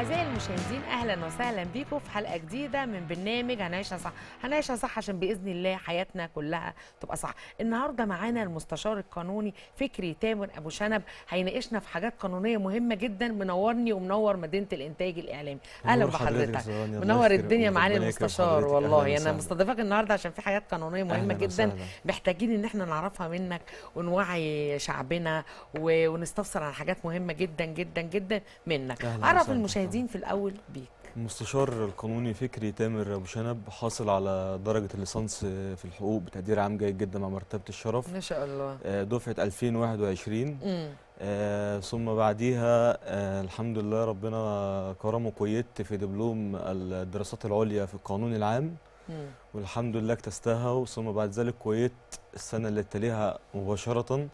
أعزائي المشاهدين أهلا وسهلا بيكم في حلقة جديدة من برنامج هنعيشها صح هنعيشها صح عشان بإذن الله حياتنا كلها تبقى صح النهاردة معانا المستشار القانوني فكري تامر أبو شنب هيناقشنا في حاجات قانونية مهمة جدا منورني ومنور مدينة الإنتاج الإعلامي أهلا بحضرتك منور الدنيا معانا المستشار والله أنا مستضيفك النهاردة عشان في حاجات قانونية مهمة جدا محتاجين إن احنا نعرفها منك ونوعي شعبنا ونستفسر عن حاجات مهمة جدا جدا جدا منك أعرف المشاهدين مولودين في الاول بيك المستشار القانوني فكري تامر ابو شنب حاصل على درجه الليسانس في الحقوق بتقدير عام جيد جدا مع مرتبه الشرف ما شاء الله آه، دفعه 2021 امم آه ثم بعديها آه الحمد لله ربنا كرمه كويت في دبلوم الدراسات العليا في القانون العام مم. والحمد لله اكتسبتها ثم بعد ذلك كويت السنه اللي تليها مباشره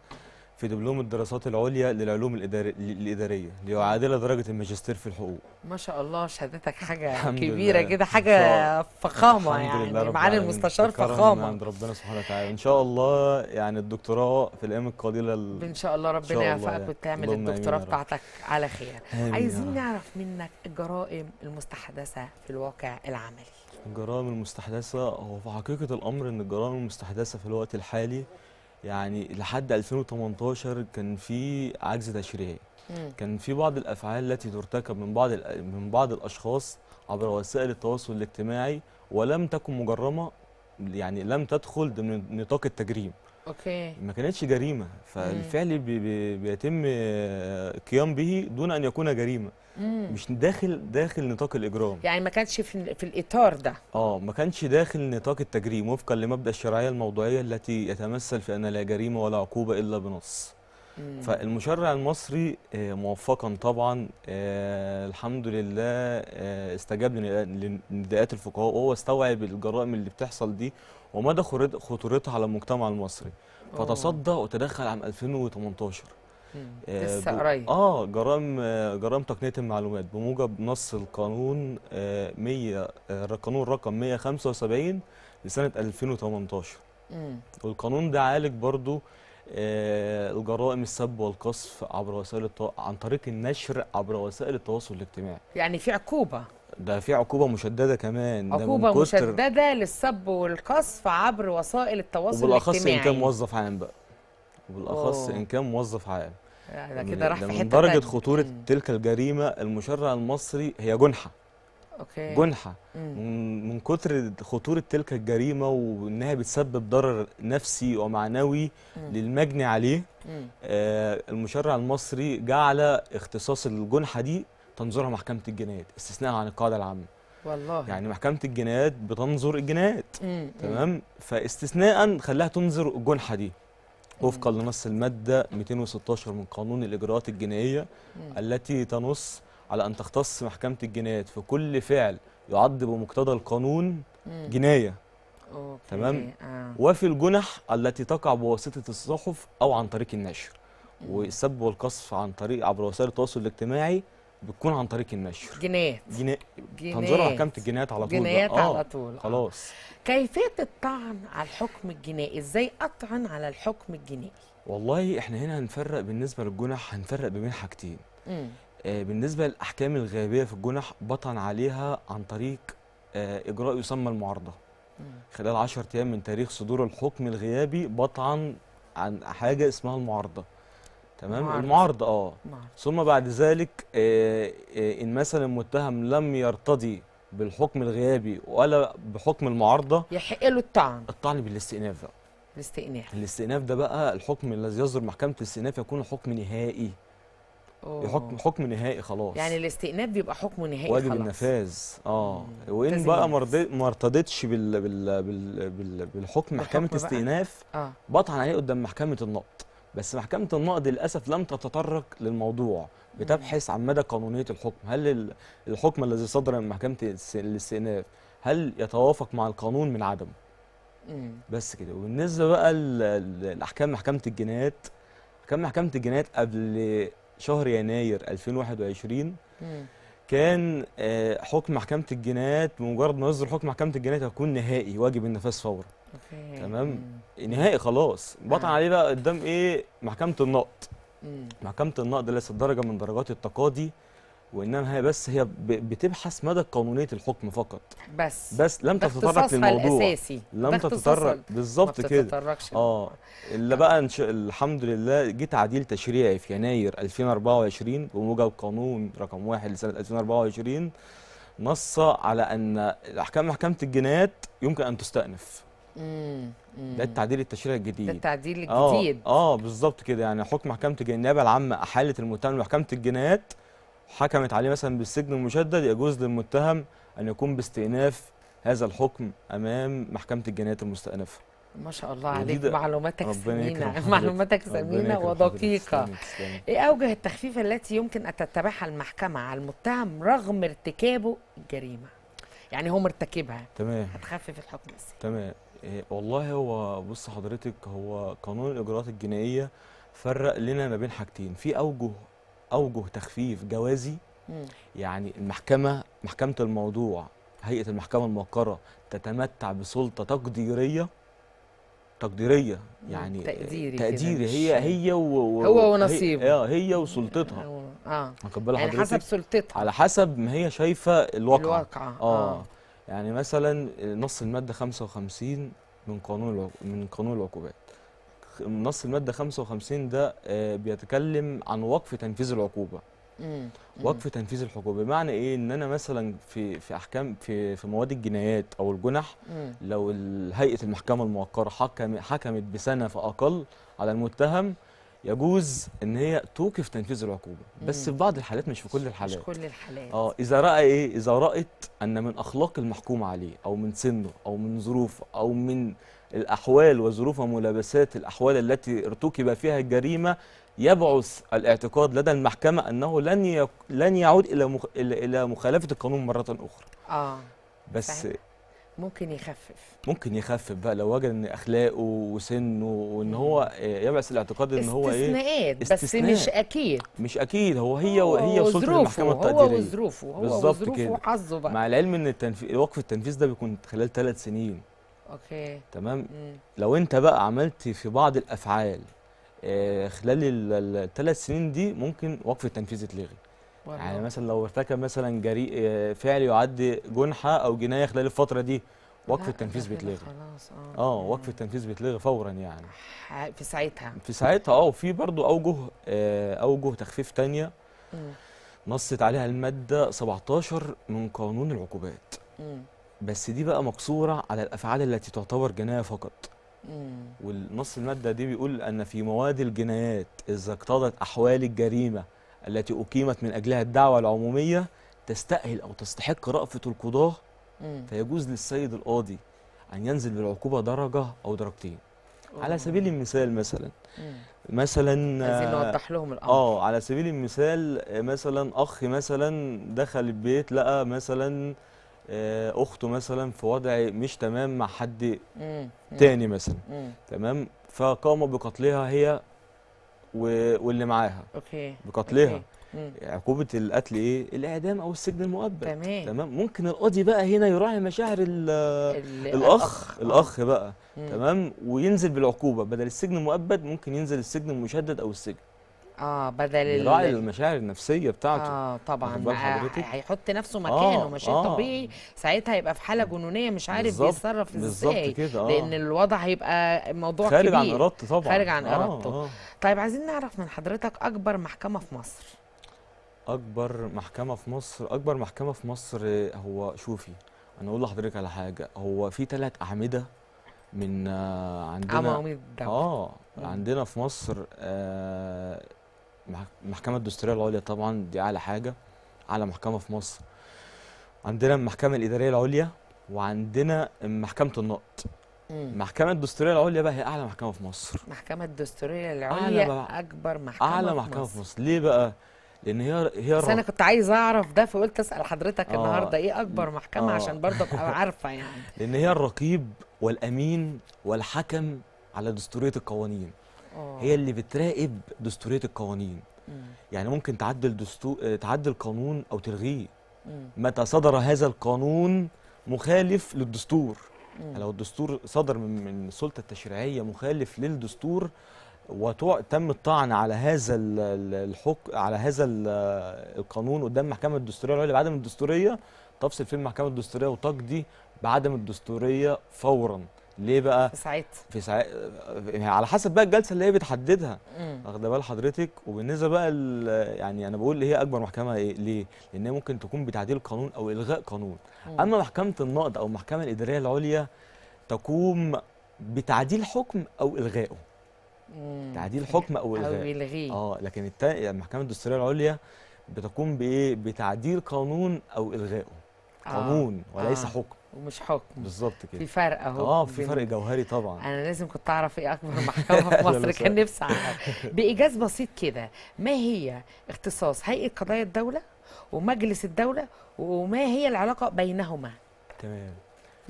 في دبلوم الدراسات العليا للعلوم الإدارية ليعادل درجة الماجستير في الحقوق ما شاء الله شهادتك حاجة كبيرة كده حاجة فخامة يعني معالي المستشار فخامة عند ربنا سبحانه وتعالى إن شاء الله يعني الدكتوراه في الأيام القليلة ال... إن شاء الله ربنا يوفقك يعني. وتعمل الدكتوراه بتاعتك على خير عايزين نعرف منك الجرائم المستحدثة في الواقع العملي الجرائم المستحدثة هو في حقيقة الأمر إن الجرائم المستحدثة في الوقت الحالي يعني لحد 2018 كان في عجز تشريعي كان في بعض الافعال التي ترتكب من بعض من بعض الاشخاص عبر وسائل التواصل الاجتماعي ولم تكن مجرمه يعني لم تدخل ضمن نطاق التجريم اوكي ما كانتش جريمه فالفعل بي بي بيتم القيام آه، به دون ان يكون جريمه مم. مش داخل داخل نطاق الاجرام يعني ما كانش في, في الاطار ده اه ما كانش داخل نطاق التجريم وفقا لمبدا الشرعيه الموضوعيه التي يتمثل في ان لا جريمه ولا عقوبه الا بنص فالمشرع المصري آه، موفقا طبعا آه، الحمد لله آه، استجاب لنداءات الفقهاء وهو استوعب الجرائم اللي بتحصل دي ومدى خطورتها على المجتمع المصري فتصدى وتدخل عام 2018 لسه قريب اه جرائم جرائم تقنيه المعلومات بموجب نص القانون 100 القانون رقم 175 لسنه 2018 والقانون ده عالج برضو الجرائم السب والقصف عبر وسائل التو... عن طريق النشر عبر وسائل التواصل الاجتماعي يعني في عقوبه ده في عقوبه مشدده كمان عقوبه مشدده للسب والقصف عبر وسائل التواصل وبالأخص الاجتماعي وبالاخص ان كان موظف عام بقى وبالاخص ان كان موظف عام ده كده راح في حته درجه خطوره تلك الجريمه المشرع المصري هي جنحه أوكي. جنحه مم. من كثر خطوره تلك الجريمه وانها بتسبب ضرر نفسي ومعنوي مم. للمجني عليه آه المشرع المصري جعل اختصاص الجنحه دي تنظرها محكمه الجنايات استثناء عن القاعده العامه والله يعني محكمه الجنايات بتنظر الجنايات تمام فاستثناء خلاها تنظر الجنحه دي وفقا لنص الماده 216 من قانون الاجراءات الجنائيه مم. التي تنص على ان تختص محكمه الجنايات في كل فعل يعد بمقتضى القانون جنايه أوكي. تمام آه. وفي الجنح التي تقع بواسطه الصحف او عن طريق النشر والسب والقصف عن طريق عبر وسائل التواصل الاجتماعي بتكون عن طريق النشر جنايات جنايات تنظر محكمه الجنايات على طول جنايات آه. على طول آه. خلاص كيفيه الطعن على الحكم الجنائي ازاي اطعن على الحكم الجنائي والله احنا هنا هنفرق بالنسبه للجنح هنفرق بين حاجتين آه، بالنسبه للاحكام الغيابيه في الجنح بطن عليها عن طريق آه، اجراء يسمى المعارضه خلال 10 ايام من تاريخ صدور الحكم الغيابي بطعن عن حاجه اسمها المعارضه تمام معرض. المعارضه اه معرض. ثم بعد ذلك آه، ان مثلا المتهم لم يرتضي بالحكم الغيابي ولا بحكم المعارضه يحق له الطعن الطعن بالاستئناف بقى الاستئناف الاستئناف ده بقى الحكم الذي يصدر محكمه الاستئناف يكون حكم نهائي حكم حكم نهائي خلاص يعني الاستئناف بيبقى حكم نهائي واجب خلاص. النفاذ اه وان بقى ما ارتضتش بال... بال... بال... بال... بالحكم محكمه استئناف آه. بطعن عليه قدام محكمه النقض بس محكمه النقض للاسف لم تتطرق للموضوع بتبحث عن مدى قانونيه الحكم هل الحكم الذي صدر من محكمه الاستئناف هل يتوافق مع القانون من عدم بس كده وبالنسبه بقى لاحكام محكمه الجنايات كان محكمه الجنايات قبل شهر يناير 2021 كان آه، حكم محكمه الجنايات بمجرد ما يصدر حكم محكمه الجنايات هيكون نهائي واجب النفاذ فورا تمام نهائي خلاص بطن عليه بقى قدام ايه محكمه النقد محكمه النقد ليست درجه من درجات التقاضي وانما هي بس هي بتبحث مدى قانونيه الحكم فقط بس بس لم تتطرق للموضوع الاساسي لم تتطرق بالظبط كده اه اللي بقى انش... الحمد لله جه تعديل تشريعي في يناير 2024 بموجب قانون رقم 1 لسنه 2024 نص على ان احكام محكمه الجنايات يمكن ان تستأنف مم. ده التعديل التشريعي الجديد ده التعديل آه. الجديد اه, آه بالظبط كده يعني حكم محكمه النيابه العامه احالت المتهم محكمه الجنايات حكمت عليه مثلا بالسجن المشدد يجوز للمتهم أن يقوم باستئناف هذا الحكم أمام محكمة الجنايات المستأنفة ما شاء الله عليك معلوماتك سمينة معلوماتك سمينة ودقيقة ايه اوجه التخفيف التي يمكن ان تتبعها المحكمة على المتهم رغم ارتكابه الجريمة يعني هو مرتكبها تمام هتخفف الحكم ازاي تمام إيه والله هو بص حضرتك هو قانون الاجراءات الجنائية فرق لنا ما بين حاجتين في اوجه اوجه تخفيف جوازي مم. يعني المحكمه محكمه الموضوع هيئه المحكمه الموقره تتمتع بسلطه تقديريه تقديريه يعني تقديري تقديري هي هي و هو ونصيبه هي, آه هي وسلطتها اه واخد يعني حسب سلطتها على حسب ما هي شايفه الواقع الواقع آه. اه يعني مثلا نص الماده 55 من قانون من قانون العقوبات نص الماده 55 ده آه، بيتكلم عن وقف تنفيذ العقوبه وقف تنفيذ الحقوق بمعنى ايه ان انا مثلا في في احكام في في مواد الجنايات او الجنح لو هيئه المحكمه الموقره حكم حكمت بسنه فاقل على المتهم يجوز ان هي توقف تنفيذ العقوبه بس في بعض الحالات مش في كل الحالات مش كل الحالات اه اذا راى ايه اذا رات ان من اخلاق المحكوم عليه او من سنه او من ظروفه او من الأحوال وظروف وملابسات الأحوال التي ارتكب فيها الجريمة يبعث الاعتقاد لدى المحكمة أنه لن يك... لن يعود إلى مخ... إلى مخالفة القانون مرة أخرى. آه بس فهم. ممكن يخفف ممكن يخفف بقى لو وجد ان اخلاقه وسنه وان هو يبعث الاعتقاد ان هو ايه استثناءات بس استثناء. مش اكيد مش اكيد هو هي هو هي سلطة المحكمه التقديريه هو وظروفه هو وظروفه وحظه بقى مع العلم ان التنفي... وقف التنفيذ ده بيكون خلال ثلاث سنين اوكي تمام مم. لو انت بقى عملت في بعض الافعال آه خلال الثلاث سنين دي ممكن وقف التنفيذ يتلغي يعني مثلا لو ارتكب مثلا جريء آه فعل يعد جنحه او جنايه خلال الفتره دي وقف التنفيذ بيتلغي خلاص اه اه وقف التنفيذ بيتلغي فورا يعني في ساعتها في ساعتها اه وفي برضه اوجه آه اوجه تخفيف ثانيه نصت عليها الماده 17 من قانون العقوبات بس دي بقى مقصوره على الافعال التي تعتبر جنايه فقط والنص الماده دي بيقول ان في مواد الجنايات اذا اقتضت احوال الجريمه التي اقيمت من اجلها الدعوه العموميه تستاهل او تستحق رأفه القضاه فيجوز للسيد القاضي ان ينزل بالعقوبه درجه او درجتين على سبيل المثال مثلا مثلا عايزين نوضح آه، لهم الامر اه على سبيل المثال آه، مثلا اخ مثلا دخل البيت لقى مثلا آه، اخته مثلا في وضع مش تمام مع حد تاني مثلا تمام فقام بقتلها هي واللي معاها اوكي بقتلها عقوبه القتل ايه الاعدام او السجن المؤبد تمام تمام ممكن القاضي بقى هنا يراعي مشاعر الاخ الاخ آه. الاخ بقى مم. تمام وينزل بالعقوبه بدل السجن المؤبد ممكن ينزل السجن المشدد او السجن اه بدل يراعي يعني المشاعر النفسيه بتاعته اه طبعا هيحط نفسه آه، مكانه آه مش آه طبيعي ساعتها هيبقى في حاله جنونيه مش عارف بيتصرف ازاي كده آه لان الوضع هيبقى موضوع خارج كبير خارج عن ارادته طبعا خارج عن آه، ارادته آه آه طيب عايزين نعرف من حضرتك اكبر محكمه في مصر اكبر محكمه في مصر اكبر محكمه في مصر هو شوفي انا اقول لحضرتك على حاجه هو في ثلاث اعمده من آه، عندنا عواميد اه عندنا في مصر آه المحكمه الدستوريه العليا طبعا دي اعلى حاجه اعلى محكمه في مصر عندنا المحكمه الاداريه العليا وعندنا محكمه النقد المحكمه الدستوريه العليا بقى هي اعلى محكمه في مصر المحكمه الدستوريه العليا اكبر محكمه اعلى محكمه في مصر. في مصر ليه بقى لان هي هي بس انا كنت عايز اعرف ده فقلت اسال حضرتك آه النهارده ايه اكبر محكمه آه عشان برضه ابقى عارفه يعني لان هي الرقيب والامين والحكم على دستوريه القوانين أوه. هي اللي بتراقب دستوريه القوانين مم. يعني ممكن تعدل دستور آه، تعدل قانون او تلغيه متى صدر هذا القانون مخالف للدستور مم. يعني لو الدستور صدر من من السلطه التشريعيه مخالف للدستور وتم الطعن على هذا الحكم على هذا آه، القانون قدام المحكمه الدستوريه العليا بعدم الدستوريه تفصل في المحكمه الدستوريه وتقضي بعدم الدستوريه فورا ليه بقى في ساعات في ساعات يعني على حسب بقى الجلسه اللي هي بتحددها واخده بال حضرتك وبالنسبه بقى يعني انا بقول هي اكبر محكمه إيه؟ ليه لان هي ممكن تكون بتعديل قانون او الغاء قانون مم. اما محكمه النقد او المحكمه الاداريه العليا تقوم بتعديل حكم او الغائه مم. تعديل حكم او الغاء او يلغيه اه لكن التاني يعني المحكمه الدستوريه العليا بتقوم بايه بتعديل قانون او الغائه آه. قانون آه. وليس آه. حكم ومش حكم بالظبط كده في فرق اهو اه في فرق جوهري طبعا انا لازم كنت اعرف ايه اكبر محكمه في مصر كان نفسي اعرف بايجاز بسيط كده ما هي اختصاص هيئه قضايا الدوله ومجلس الدوله وما هي العلاقه بينهما تمام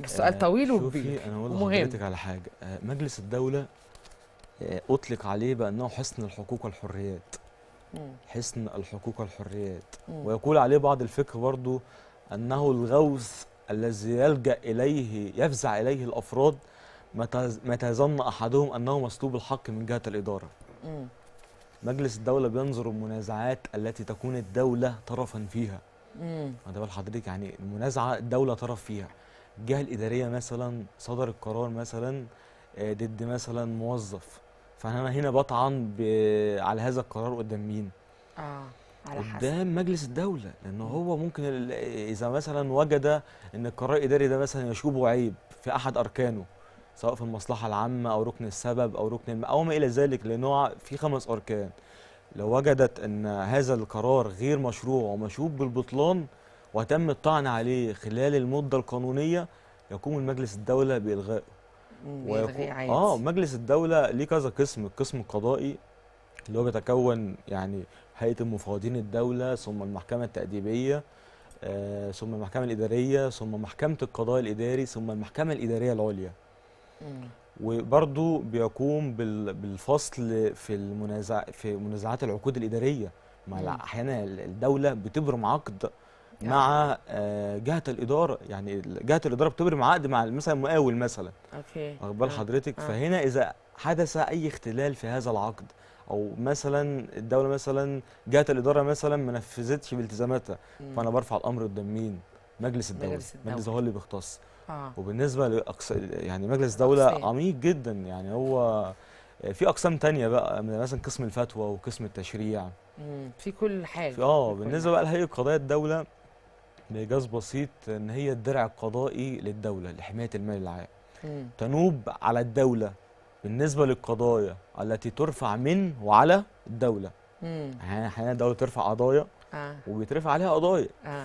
السؤال آه، طويل وكبير شوفي انا اقول لحضرتك على حاجه آه، مجلس الدوله آه، اطلق عليه بانه حصن الحقوق والحريات حصن الحقوق والحريات ويقول عليه بعض الفقه برضه انه الغوث الذي يلجأ إليه يفزع إليه الأفراد متى ظن أحدهم أنه مسلوب الحق من جهة الإدارة مجلس الدولة بينظر المنازعات التي تكون الدولة طرفا فيها امم ده حضرتك يعني المنازعة الدولة طرف فيها الجهة الإدارية مثلا صدر القرار مثلا آه، ضد مثلا موظف فأنا هنا بطعن على هذا القرار قدام مين؟ آه. على حسب قدام مجلس الدوله لان هو ممكن اذا مثلا وجد ان القرار الاداري ده مثلا يشوبه عيب في احد اركانه سواء في المصلحه العامه او ركن السبب او ركن الم... او ما الى ذلك هو في خمس اركان لو وجدت ان هذا القرار غير مشروع ومشوب بالبطلان وتم الطعن عليه خلال المده القانونيه يقوم المجلس الدوله بالغائه ويقوم... اه مجلس الدوله ليه كذا قسم القسم القضائي اللي هو بيتكون يعني هيئه المفوضين الدوله ثم المحكمه التاديبيه آه، ثم المحكمه الاداريه ثم محكمه القضاء الاداري ثم المحكمه الاداريه العليا وبرضه بيقوم بالفصل في المنازع في منازعات العقود الاداريه ما احيانا الدوله بتبرم عقد مع آه، جهه الاداره يعني جهه الاداره بتبرم عقد مع مثلا مقاول مثلا اوكي واخد آه. حضرتك فهنا اذا حدث اي اختلال في هذا العقد او مثلا الدوله مثلا جهه الاداره مثلا ما نفذتش بالتزاماتها فانا برفع الامر قدام مين؟ مجلس الدوله مجلس الدولة. مجلس هو اللي بيختص آه. وبالنسبه لأقص... يعني مجلس الدوله إيه؟ عميق جدا يعني هو في اقسام تانية بقى مثلا قسم الفتوى وقسم التشريع مم. في كل حاجه اه بالنسبه بقى لهيئه قضايا الدوله بإيجاز بسيط ان هي الدرع القضائي للدوله لحمايه المال العام تنوب على الدوله بالنسبه للقضايا التي ترفع من وعلى الدوله احيانا يعني احيانا الدوله ترفع قضايا آه. وبيترفع عليها قضايا آه.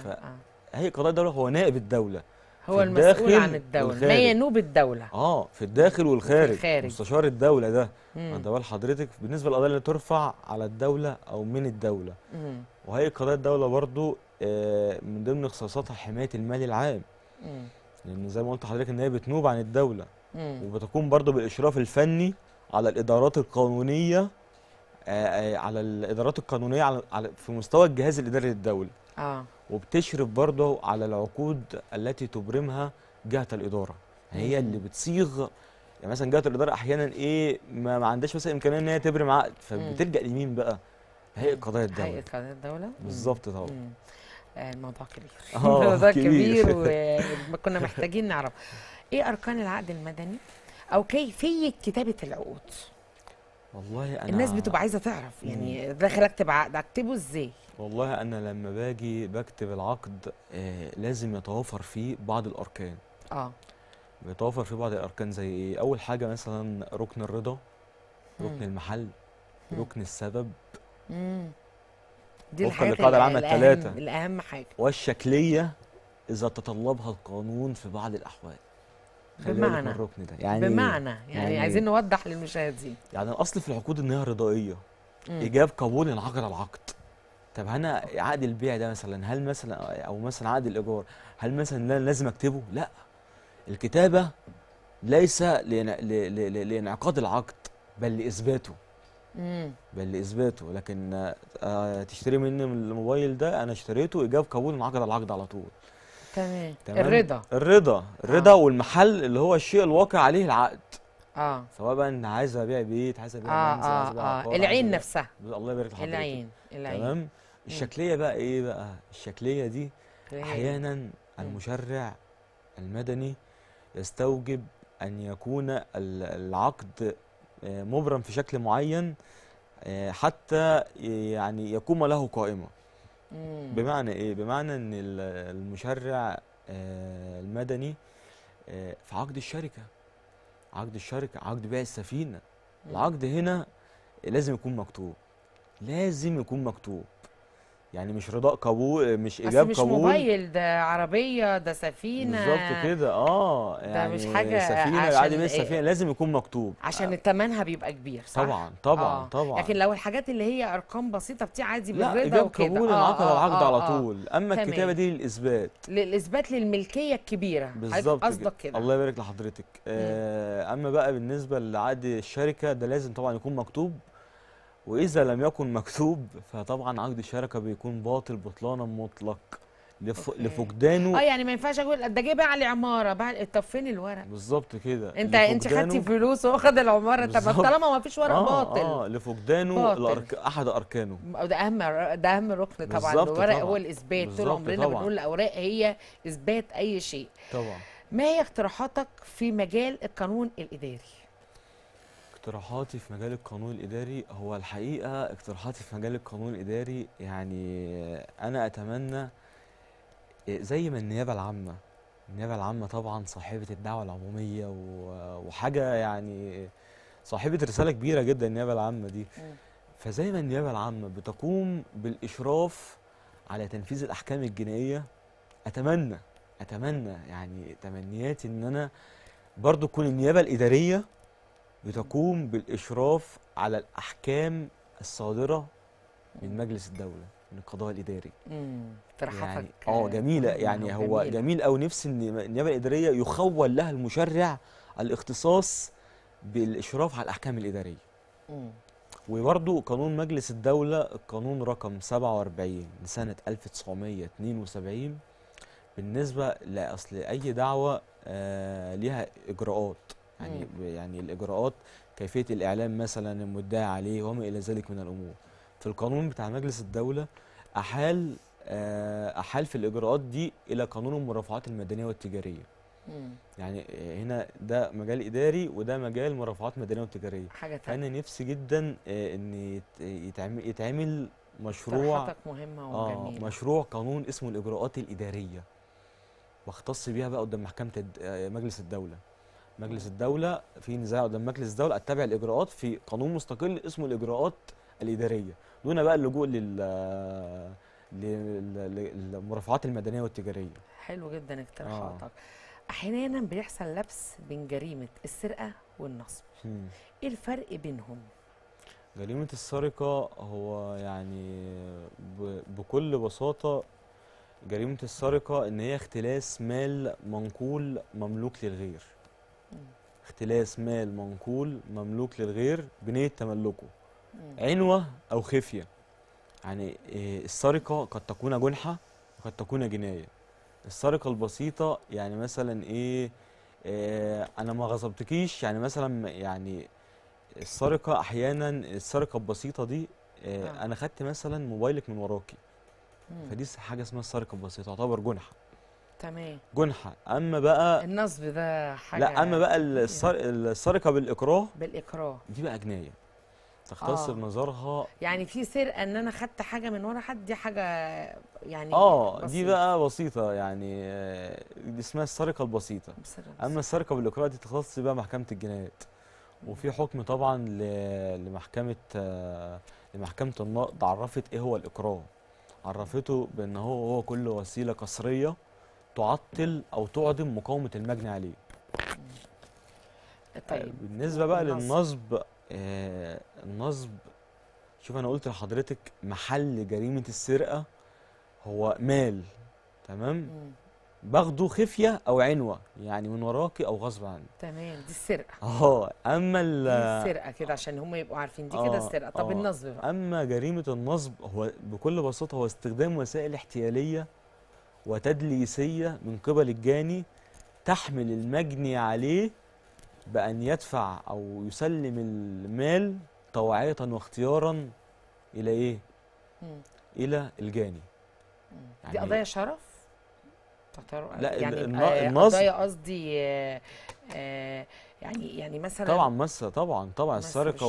فهي آه. قضايا الدوله هو نائب الدوله هو المسؤول عن الدوله ما ينوب الدوله اه في الداخل والخارج مستشار الدوله ده انت بقى حضرتك بالنسبه للقضايا اللي ترفع على الدوله او من الدوله مم. وهي قضايا الدوله برضو آه من ضمن اختصاصاتها حمايه المال العام مم. لان زي ما قلت لحضرتك ان هي بتنوب عن الدوله وبتكون برضو بالاشراف الفني على الادارات القانونيه آه، آه، على الادارات القانونيه على, في مستوى الجهاز الاداري للدوله اه وبتشرف برضه على العقود التي تبرمها جهه الاداره يعني هي اللي بتصيغ يعني مثلا جهه الاداره احيانا ايه ما, ما عندهاش مثلا امكانيه ان هي تبرم عقد فبتلجا لمين بقى؟ هيئه قضايا الدوله هيئه قضايا الدوله بالظبط طبعا آه، الموضوع كبير الموضوع كبير, كبير وكنا محتاجين نعرف ايه اركان العقد المدني او كيفيه كتابه العقود والله انا الناس بتبقى عايزه تعرف يعني داخل اكتب عقد اكتبه ازاي والله انا لما باجي بكتب العقد آه لازم يتوافر فيه بعض الاركان اه بيتوافر فيه بعض الاركان زي ايه اول حاجه مثلا ركن الرضا ركن المحل مم. ركن السبب دي الحاجات القاعده العامه الثلاثه الاهم حاجه والشكليه اذا تطلبها القانون في بعض الاحوال بمعنى الركن ده يعني بمعنى يعني, يعني عايزين نوضح للمشاهدين يعني الاصل في العقود ان هي رضائيه ايجاب قبول العقد العقد طب انا عقد البيع ده مثلا هل مثلا او مثلا عقد الايجار هل مثلا لازم اكتبه؟ لا الكتابه ليس لانعقاد العقد بل لاثباته بل لاثباته لكن آه، تشتري مني من الموبايل ده انا اشتريته ايجاب قبول العقد العقد على طول تمام الرضا الرضا الرضا آه. والمحل اللي هو الشيء الواقع عليه العقد اه سواء بقى ان عايز ابيع بيت عايز ابيع آه منزل آه, آه, العين نفسها الله يبارك لحضرتك العين العين تمام الشكليه بقى ايه بقى الشكليه دي احيانا المشرع المدني يستوجب ان يكون العقد آه، مبرم في شكل معين آه، حتى يعني يقوم له قائمه بمعنى ايه بمعنى ان المشرع آه، المدني آه، في عقد الشركه عقد الشركه عقد بيع السفينه العقد هنا لازم يكون مكتوب لازم يكون مكتوب يعني مش رضاء كابو مش ايجاب مش كابو مش موبايل ده عربيه ده سفينه بالظبط كده اه يعني ده مش يعني حاجه سفينه عادي بس إيه؟ سفينه لازم يكون مكتوب عشان ثمنها بيبقى كبير صح طبعا طبعا آه. طبعا لكن لو الحاجات اللي هي ارقام بسيطه بتاع عادي بالرضا وكده لا قبول العقد آه والعقد آه على آه، آه. طول آه. اما تمام. الكتابه دي للاثبات للاثبات للملكيه الكبيره بالظبط قصدك كده الله يبارك لحضرتك آه اما بقى بالنسبه لعقد الشركه ده لازم طبعا يكون مكتوب وإذا لم يكن مكتوب فطبعا عقد الشركة بيكون باطل بطلانا مطلق لف... لفقدانه اه يعني ما ينفعش اقول ده جه باع لي عماره باع طب فين الورق بالظبط كده انت انت خدتي فلوس وهو خد العماره طب طالما ما فيش ورق آه باطل اه لفقدانه باطل. الأرك... احد اركانه ده اهم ده اهم ركن طبعا الورق طبعًا. هو الاثبات طول عمرنا بنقول الاوراق هي اثبات اي شيء طبعا ما هي اقتراحاتك في مجال القانون الاداري اقتراحاتي في مجال القانون الاداري هو الحقيقه اقتراحاتي في مجال القانون الاداري يعني انا اتمنى زي ما النيابه العامه النيابه العامه طبعا صاحبه الدعوه العموميه وحاجه يعني صاحبه رساله كبيره جدا النيابه العامه دي فزي ما النيابه العامه بتقوم بالاشراف على تنفيذ الاحكام الجنائيه اتمنى اتمنى يعني تمنياتي ان انا برضو تكون النيابه الاداريه بتقوم بالإشراف على الأحكام الصادرة من مجلس الدولة من القضاء الإداري يعني اه جميلة يعني هو جميل, جميل أو نفسي إن النيابة الإدارية يخول لها المشرع الاختصاص بالإشراف على الأحكام الإدارية وبرضه قانون مجلس الدولة القانون رقم 47 لسنة 1972 بالنسبة لأصل أي دعوة آه ليها إجراءات يعني يعني الاجراءات كيفيه الاعلام مثلا المدعي عليه وما الى ذلك من الامور في القانون بتاع مجلس الدوله احال آه، احال في الاجراءات دي الى قانون المرافعات المدنيه والتجاريه مم. يعني هنا ده مجال اداري وده مجال مرافعات مدنيه وتجاريه حاجه تانية. انا نفسي جدا آه، ان يتعمل يتعمل مشروع مهمه آه مشروع قانون اسمه الاجراءات الاداريه واختص بيها بقى قدام محكمه آه، مجلس الدوله مجلس الدوله في نزاع قدام مجلس الدوله اتبع الاجراءات في قانون مستقل اسمه الاجراءات الاداريه دون بقى اللجوء لل للمرافعات المدنيه والتجاريه حلو جدا اقتراحاتك آه. احيانا بيحصل لبس بين جريمه السرقه والنصب ايه الفرق بينهم جريمه السرقه هو يعني بكل بساطه جريمه السرقه ان هي اختلاس مال منقول مملوك للغير اختلاس مال منقول مملوك للغير بنية تملكه عنوة أو خفية يعني آه، السرقة قد تكون جنحة وقد تكون جناية السرقة البسيطة يعني مثلا إيه, إيه أنا ما غصبتكيش يعني مثلا يعني السرقة أحيانا السرقة البسيطة دي إيه أنا خدت مثلا موبايلك من وراكي فدي حاجة اسمها السرقة البسيطة تعتبر جنحة تمام جنحه اما بقى النصب ده حاجه لا اما بقى السر... السرقه بالاكراه بالاكراه دي بقى جنايه تختص آه. بنظرها يعني في سرقه ان انا خدت حاجه من ورا حد دي حاجه يعني اه بسيطة. دي بقى بسيطه يعني آه، دي اسمها السرقه البسيطه بسرق اما السرقه بالاكراه دي تختص بقى محكمه الجنايات وفي حكم طبعا لمحكمه آه، لمحكمه النقض عرفت ايه هو الاكراه عرفته بان هو هو كل وسيله قسريه تعطل او تعدم مقاومه المجني عليه آه، طيب بالنسبه بقى للنصب آه، النصب شوف انا قلت لحضرتك محل جريمه السرقه هو مال تمام باخده خفيه او عنوه يعني من وراكي او غصب عني تمام دي السرقه اه اما ال السرقه كده عشان هم يبقوا عارفين دي كده آه، السرقه طب النصب بقى اما جريمه النصب هو بكل بساطه هو استخدام وسائل احتياليه وتدليسية من قبل الجاني تحمل المجني عليه بأن يدفع أو يسلم المال طوعية واختيارا إلى إيه؟ مم. إلى الجاني يعني دي قضايا شرف؟ لا يعني آه، قضايا قصدي آه، آه، يعني يعني مثلا طبعا مثلا طبعا طبعا السرقه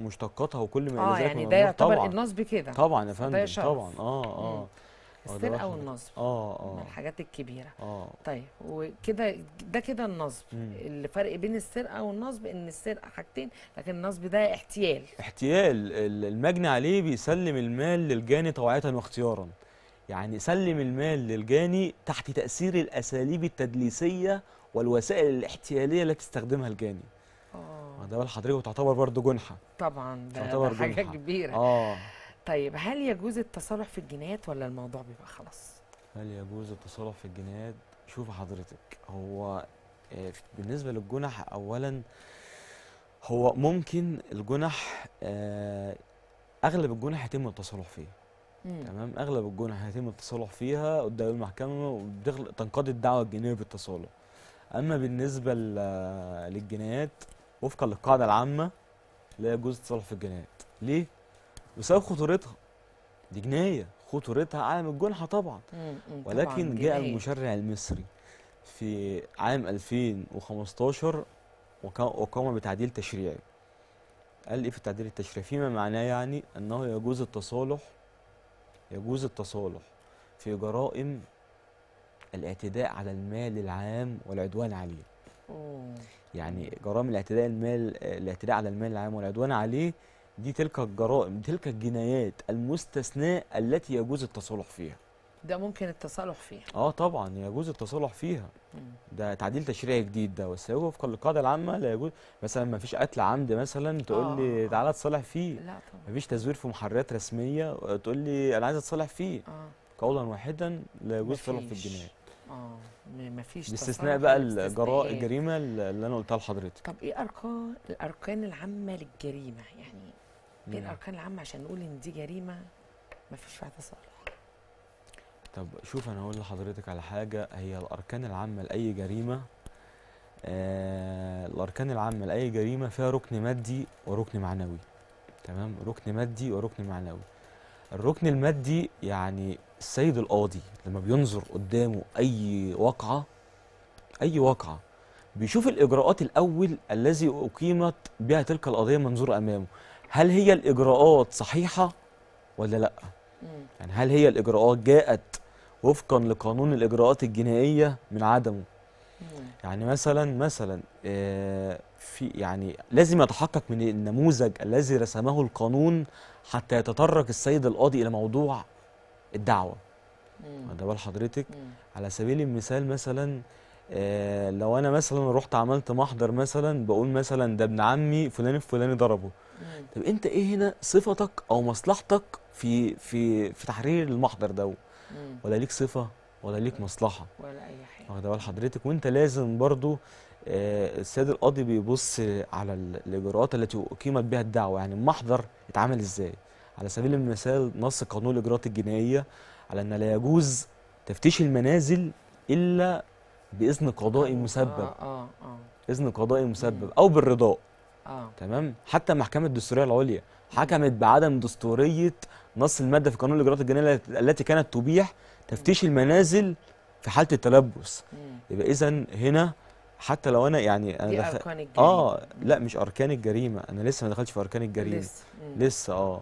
ومشتقاتها وكل ما الى ذلك اه يعني ده يعتبر النصب كده طبعا يا فندم طبعا اه اه مم. آه، السرقه والنصب اه اه من الحاجات الكبيره اه طيب وكده ده كده النصب الفرق بين السرقه والنصب ان السرقه حاجتين لكن النصب ده احتيال احتيال المجني عليه بيسلم المال للجاني طوعيه واختيارا يعني سلم المال للجاني تحت تاثير الاساليب التدليسيه والوسائل الاحتياليه التي تستخدمها الجاني اه, آه، ده حضرتك وتعتبر برضه جنحه طبعا ده, ده حاجه جنحة. كبيره اه طيب هل يجوز التصالح في الجنايات ولا الموضوع بيبقى خلاص؟ هل يجوز التصالح في الجنايات؟ شوف حضرتك هو آه، بالنسبه للجنح اولا هو ممكن الجنح آه، اغلب الجنح يتم التصالح فيه تمام اغلب الجنح هيتم التصالح فيها قدام المحكمه وتنقضي الدعوه الجنائيه بالتصالح اما بالنسبه للجنايات وفقا للقاعده العامه لا يجوز التصالح في الجنايات ليه بسبب خطورتها دي جنايه خطورتها عالم الجنحه طبعا ولكن جاء المشرع المصري في عام 2015 وقام بتعديل تشريعي قال ايه في التعديل التشريعي فيما معناه يعني انه يجوز التصالح يجوز التصالح في جرائم الاعتداء على المال العام والعدوان عليه أوه. يعني جرائم الاعتداء المال الاعتداء على المال العام والعدوان عليه دي تلك الجرائم تلك الجنايات المستثناء التي يجوز التصالح فيها ده ممكن التصالح فيها اه طبعا يجوز التصالح فيها ده تعديل تشريعي جديد ده بس هو وفقا للقاعده العامه لا يجوز مثلا ما فيش قتل عمد مثلا تقول لي آه. تعالى اتصالح فيه لا طبعا ما فيش تزوير في محررات رسميه تقول لي انا عايز اتصالح فيه آه. قولا واحدا لا يجوز التصالح في الجنايات اه مفيش باستثناء بقى الجرائم الجريمه اللي انا قلتها لحضرتك طب ايه اركان الاركان العامه للجريمه يعني ايه الاركان العامه عشان نقول ان دي جريمه ما فيش فيها تصالح طب شوف انا هقول لحضرتك على حاجه هي الاركان العامه لاي جريمه آه الاركان العامه لاي جريمه فيها ركن مادي وركن معنوي تمام ركن مادي وركن معنوي الركن المادي يعني السيد القاضي لما بينظر قدامه اي واقعه اي واقعه بيشوف الاجراءات الاول الذي اقيمت بها تلك القضيه منظور امامه هل هي الإجراءات صحيحة ولا لأ؟ يعني هل هي الإجراءات جاءت وفقا لقانون الإجراءات الجنائية من عدمه؟ يعني مثلا مثلا آه، في يعني لازم يتحقق من النموذج الذي رسمه القانون حتى يتطرق السيد القاضي الى موضوع الدعوه ده بقى حضرتك مم. على سبيل المثال مثلا آه، لو انا مثلا رحت عملت محضر مثلا بقول مثلا ده ابن عمي فلان الفلاني ضربه طب انت ايه هنا صفتك او مصلحتك في في في تحرير المحضر ده ولا ليك صفه ولا ليك مصلحه ولا اي حاجه واخده بال حضرتك وانت لازم برضو آه، السيد القاضي بيبص على الاجراءات التي اقيمت بها الدعوه يعني المحضر اتعمل ازاي على سبيل المثال نص قانون الاجراءات الجنائيه على ان لا يجوز تفتيش المنازل الا باذن قضائي آه، مسبب آه آه. آه. اذن قضائي مسبب او بالرضاء آه. تمام حتى المحكمه الدستوريه العليا حكمت بعدم دستوريه نص الماده في قانون الاجراءات الجنائيه التي كانت تبيح تفتيش المنازل في حاله التلبس يبقى اذا هنا حتى لو انا يعني انا دي دخل... اركان الجريمه اه لا مش اركان الجريمه انا لسه ما دخلتش في اركان الجريمه لسه لسه اه,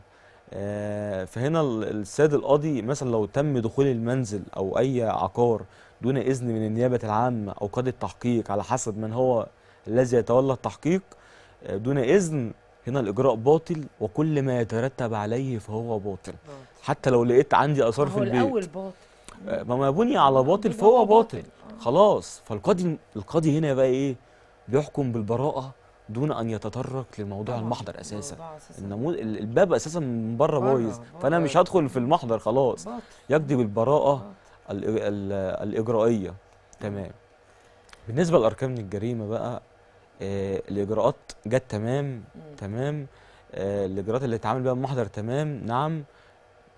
آه فهنا السيد القاضي مثلا لو تم دخول المنزل او اي عقار دون اذن من النيابه العامه او قاضي التحقيق على حسب من هو الذي يتولى التحقيق آه، دون إذن هنا الإجراء باطل وكل ما يترتب عليه فهو باطل, باطل. حتى لو لقيت عندي آثار في البيت الأول باطل آه، ما بني على باطل فهو باطل, باطل. آه. خلاص فالقاضي القاضي هنا بقى إيه بيحكم بالبراءة دون ان يتطرق لموضوع المحضر اساسا النموذج الباب اساسا من بره بايظ فانا مش هدخل في المحضر خلاص يقضي بالبراءه الاجرائيه تمام بالنسبه لاركان الجريمه بقى آه، الاجراءات جت تمام تمام آه، الاجراءات اللي اتعامل بيها المحضر تمام نعم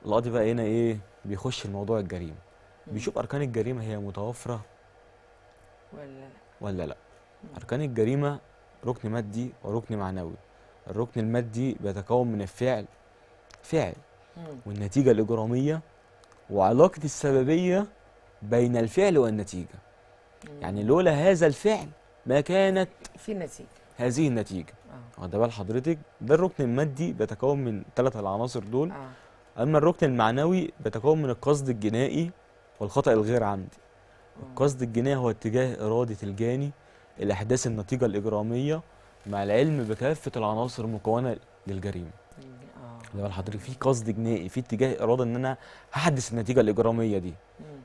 القاضي بقى هنا ايه بيخش الموضوع الجريمه بيشوف اركان الجريمه هي متوفره ولا لا ولا لا اركان الجريمه ركن مادي وركن معنوي الركن المادي بيتكون من الفعل فعل والنتيجه الاجراميه وعلاقه السببيه بين الفعل والنتيجه يعني لولا هذا الفعل ما كانت في النتيجة هذه النتيجة آه. واخد بال حضرتك ده الركن المادي بيتكون من ثلاث العناصر دول آه. أما الركن المعنوي بيتكون من القصد الجنائي والخطأ الغير عمدي آه. القصد الجنائي هو اتجاه إرادة الجاني لأحداث النتيجة الإجرامية مع العلم بكافة العناصر المكونة للجريمة آه. واخد بال حضرتك في قصد جنائي في اتجاه إرادة إن أنا هحدث النتيجة الإجرامية دي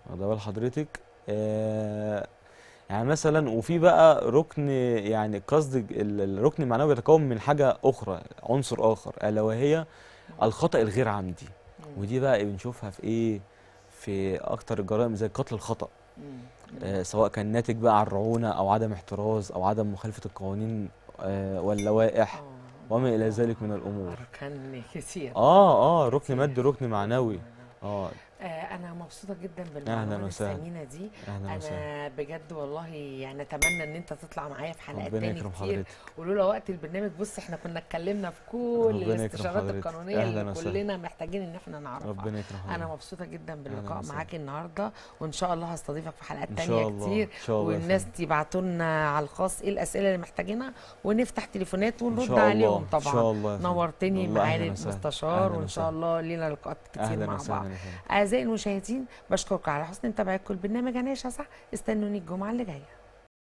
واخد بال حضرتك آه يعني مثلا وفي بقى ركن يعني قصد الركن المعنوي بيتكون من حاجه اخرى عنصر اخر الا وهي الخطا الغير عمدي ودي بقى بنشوفها في ايه في اكتر الجرائم زي القتل الخطا آه سواء كان ناتج بقى عن رعونه او عدم احتراز او عدم مخالفه القوانين آه واللوائح آه. وما الى ذلك من الامور ركن كثير اه اه ركن مادي ركن معنوي اه, آه. آه، انا مبسوطه جدا بالمعلومه الثمينه دي انا مساء. بجد والله يعني اتمنى ان انت تطلع معايا في حلقات تاني كتير حضرتك. ولولا وقت البرنامج بص احنا كنا اتكلمنا في كل الاستشارات القانونيه اللي كلنا محتاجين ان احنا نعرفها ربنا يكرم حضرتك. انا مبسوطه جدا باللقاء معاك النهارده وان شاء الله هستضيفك في حلقات تانية كتير إن شاء الله والناس تبعتوا لنا على الخاص ايه الاسئله اللي محتاجينها ونفتح تليفونات ونرد عليهم طبعا إن شاء الله نورتني معالي المستشار وان شاء الله لينا لقاءات كتير مع بعض اعزائي المشاهدين بشكركم على حسن متابعتكم البرنامج يا صح استنوني الجمعه اللي جايه